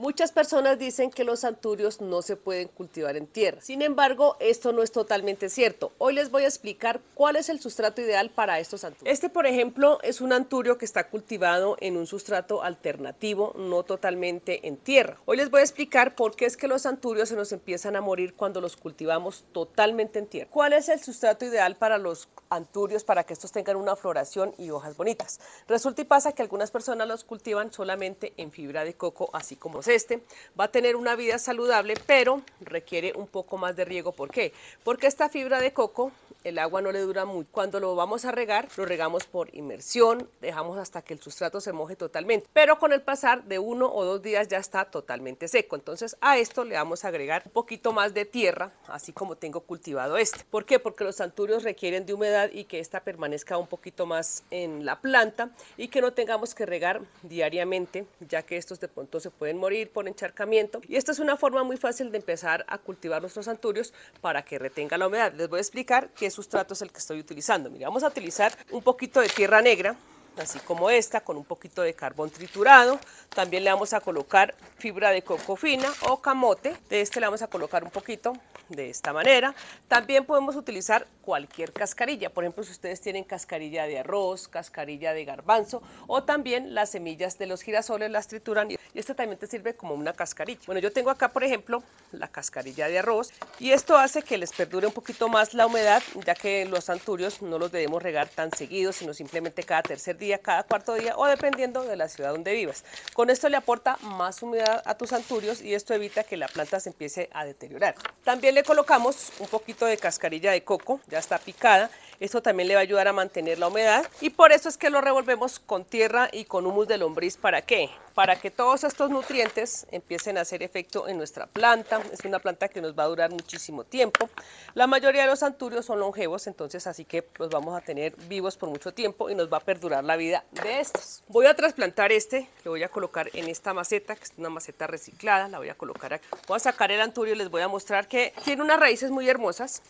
Muchas personas dicen que los anturios no se pueden cultivar en tierra. Sin embargo, esto no es totalmente cierto. Hoy les voy a explicar cuál es el sustrato ideal para estos anturios. Este, por ejemplo, es un anturio que está cultivado en un sustrato alternativo, no totalmente en tierra. Hoy les voy a explicar por qué es que los anturios se nos empiezan a morir cuando los cultivamos totalmente en tierra. ¿Cuál es el sustrato ideal para los anturios para que estos tengan una floración y hojas bonitas? Resulta y pasa que algunas personas los cultivan solamente en fibra de coco, así como se este va a tener una vida saludable, pero requiere un poco más de riego. ¿Por qué? Porque esta fibra de coco el agua no le dura mucho. Cuando lo vamos a regar, lo regamos por inmersión, dejamos hasta que el sustrato se moje totalmente, pero con el pasar de uno o dos días ya está totalmente seco. Entonces a esto le vamos a agregar un poquito más de tierra, así como tengo cultivado este. ¿Por qué? Porque los anturios requieren de humedad y que ésta permanezca un poquito más en la planta y que no tengamos que regar diariamente, ya que estos de pronto se pueden morir por encharcamiento. Y esta es una forma muy fácil de empezar a cultivar nuestros anturios para que retenga la humedad. Les voy a explicar que sustrato es el que estoy utilizando. Mira, vamos a utilizar un poquito de tierra negra así como esta, con un poquito de carbón triturado. También le vamos a colocar fibra de coco fina o camote. De este le vamos a colocar un poquito de esta manera. También podemos utilizar cualquier cascarilla. Por ejemplo, si ustedes tienen cascarilla de arroz, cascarilla de garbanzo o también las semillas de los girasoles las trituran y esta también te sirve como una cascarilla. Bueno, yo tengo acá, por ejemplo, la cascarilla de arroz y esto hace que les perdure un poquito más la humedad, ya que los anturios no los debemos regar tan seguido, sino simplemente cada tercer día, cada cuarto día o dependiendo de la ciudad donde vivas. Con esto le aporta más humedad a tus anturios y esto evita que la planta se empiece a deteriorar. También le colocamos un poquito de cascarilla de coco, ya está picada. Esto también le va a ayudar a mantener la humedad y por eso es que lo revolvemos con tierra y con humus de lombriz. ¿Para qué? para que todos estos nutrientes empiecen a hacer efecto en nuestra planta. Es una planta que nos va a durar muchísimo tiempo. La mayoría de los anturios son longevos, entonces así que los pues, vamos a tener vivos por mucho tiempo y nos va a perdurar la vida de estos. Voy a trasplantar este, lo voy a colocar en esta maceta, que es una maceta reciclada, la voy a colocar aquí. Voy a sacar el anturio y les voy a mostrar que tiene unas raíces muy hermosas,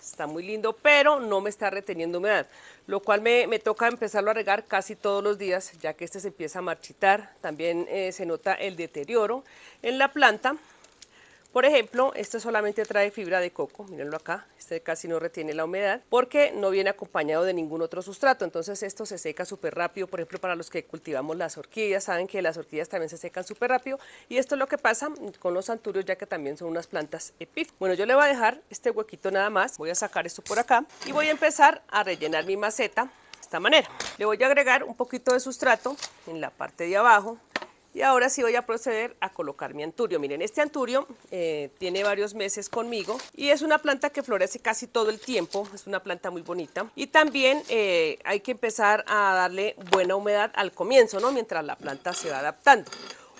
está muy lindo, pero no me está reteniendo humedad lo cual me, toca empezarlo a regar casi todos los días, ya que este se empieza a marchitar. También eh, se nota el deterioro en la planta por ejemplo, este solamente trae fibra de coco, mírenlo acá, este casi no retiene la humedad porque no viene acompañado de ningún otro sustrato, entonces esto se seca súper rápido, por ejemplo, para los que cultivamos las orquídeas, saben que las orquídeas también se secan súper rápido y esto es lo que pasa con los anturios ya que también son unas plantas epífitas. Bueno, yo le voy a dejar este huequito nada más, voy a sacar esto por acá y voy a empezar a rellenar mi maceta de esta manera. Le voy a agregar un poquito de sustrato en la parte de abajo y ahora sí voy a proceder a colocar mi anturio. Miren, este anturio eh, tiene varios meses conmigo y es una planta que florece casi todo el tiempo. Es una planta muy bonita. Y también eh, hay que empezar a darle buena humedad al comienzo, ¿no? Mientras la planta se va adaptando.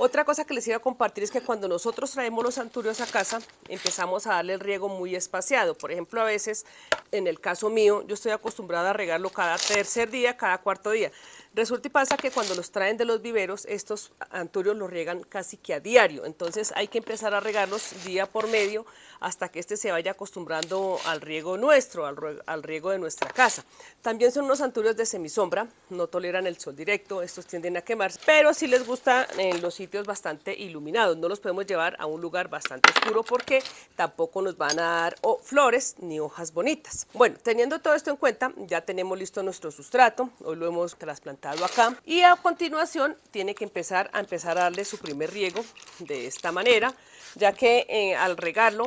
Otra cosa que les iba a compartir es que cuando nosotros traemos los anturios a casa, empezamos a darle el riego muy espaciado. Por ejemplo, a veces, en el caso mío, yo estoy acostumbrada a regarlo cada tercer día, cada cuarto día. Resulta y pasa que cuando los traen de los viveros, estos anturios los riegan casi que a diario. Entonces hay que empezar a regarlos día por medio hasta que este se vaya acostumbrando al riego nuestro, al, riego de nuestra casa. También son unos anturios de semisombra, no toleran el sol directo, estos tienden a quemarse, pero si sí les gusta eh, los bastante iluminados. No los podemos llevar a un lugar bastante oscuro porque tampoco nos van a dar flores ni hojas bonitas. Bueno, teniendo todo esto en cuenta, ya tenemos listo nuestro sustrato. Hoy lo hemos trasplantado acá. Y a continuación tiene que empezar a empezar a darle su primer riego de esta manera, ya que eh, al regarlo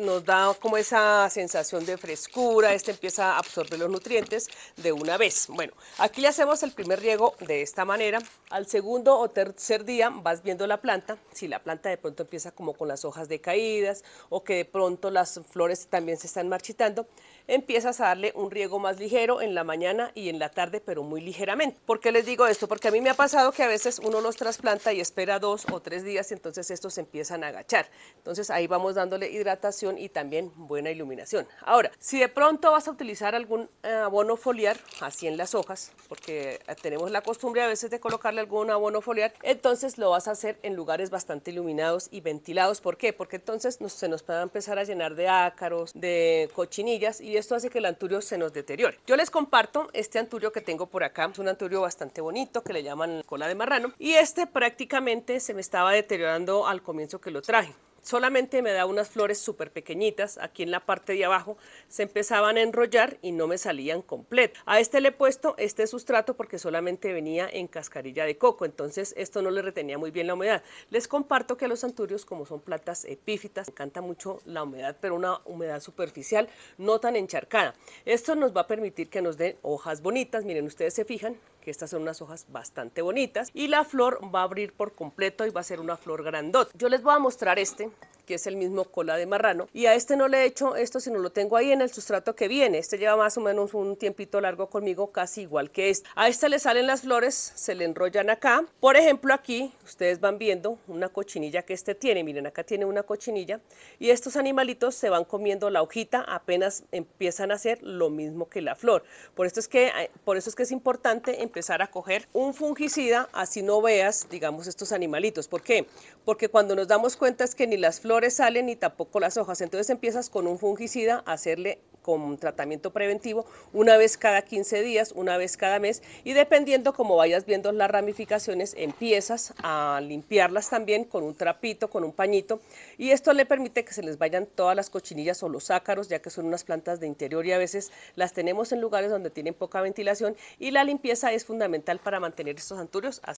nos da como esa sensación de frescura, este empieza a absorber los nutrientes de una vez. Bueno, aquí le hacemos el primer riego de esta manera. Al segundo o tercer día vas viendo la planta, si la planta de pronto empieza como con las hojas decaídas o que de pronto las flores también se están marchitando, empiezas a darle un riego más ligero en la mañana y en la tarde, pero muy ligeramente. ¿Por qué les digo esto? Porque a mí me ha pasado que a veces uno los trasplanta y espera dos o tres días y entonces estos se empiezan a agachar. Entonces ahí vamos dándole hidratación y también buena iluminación. Ahora, si de pronto vas a utilizar algún eh, abono foliar, así en las hojas, porque eh, tenemos la costumbre a veces de colocarle algún abono foliar, entonces lo vas a hacer en lugares bastante iluminados y ventilados. ¿Por qué? Porque entonces se nos puede empezar a llenar de ácaros, de cochinillas y esto hace que el anturio se nos deteriore. Yo les comparto este anturio que tengo por acá, es un anturio bastante bonito que le llaman cola de marrano y este prácticamente se me estaba deteriorando al comienzo que lo traje solamente me da unas flores súper pequeñitas, aquí en la parte de abajo se empezaban a enrollar y no me salían completas. A este le he puesto este sustrato porque solamente venía en cascarilla de coco, entonces esto no le retenía muy bien la humedad. Les comparto que a los anturios como son plantas epífitas, encanta mucho la humedad, pero una humedad superficial, no tan encharcada. Esto nos va a permitir que nos den hojas bonitas, miren, ustedes se fijan, que estas son unas hojas bastante bonitas. Y la flor va a abrir por completo y va a ser una flor grandota. Yo les voy a mostrar este, que es el mismo cola de marrano. Y a este no le he hecho esto, sino lo tengo ahí en el sustrato que viene. Este lleva más o menos un tiempito largo conmigo, casi igual que este. A este le salen las flores, se le enrollan acá. Por ejemplo, aquí ustedes van viendo una cochinilla que este tiene. Miren, acá tiene una cochinilla. Y estos animalitos se van comiendo la hojita apenas empiezan a hacer lo mismo que la flor. Por, esto es que, eh, por eso es que es importante empezar a coger un fungicida, así no veas, digamos, estos animalitos. ¿Por qué? Porque cuando nos damos cuenta es que ni las flores flores salen y tampoco las hojas. Entonces empiezas con un fungicida a hacerle con tratamiento preventivo una vez cada 15 días, una vez cada mes y dependiendo como vayas viendo las ramificaciones empiezas a limpiarlas también con un trapito, con un pañito y esto le permite que se les vayan todas las cochinillas o los ácaros ya que son unas plantas de interior y a veces las tenemos en lugares donde tienen poca ventilación y la limpieza es fundamental para mantener estos anturios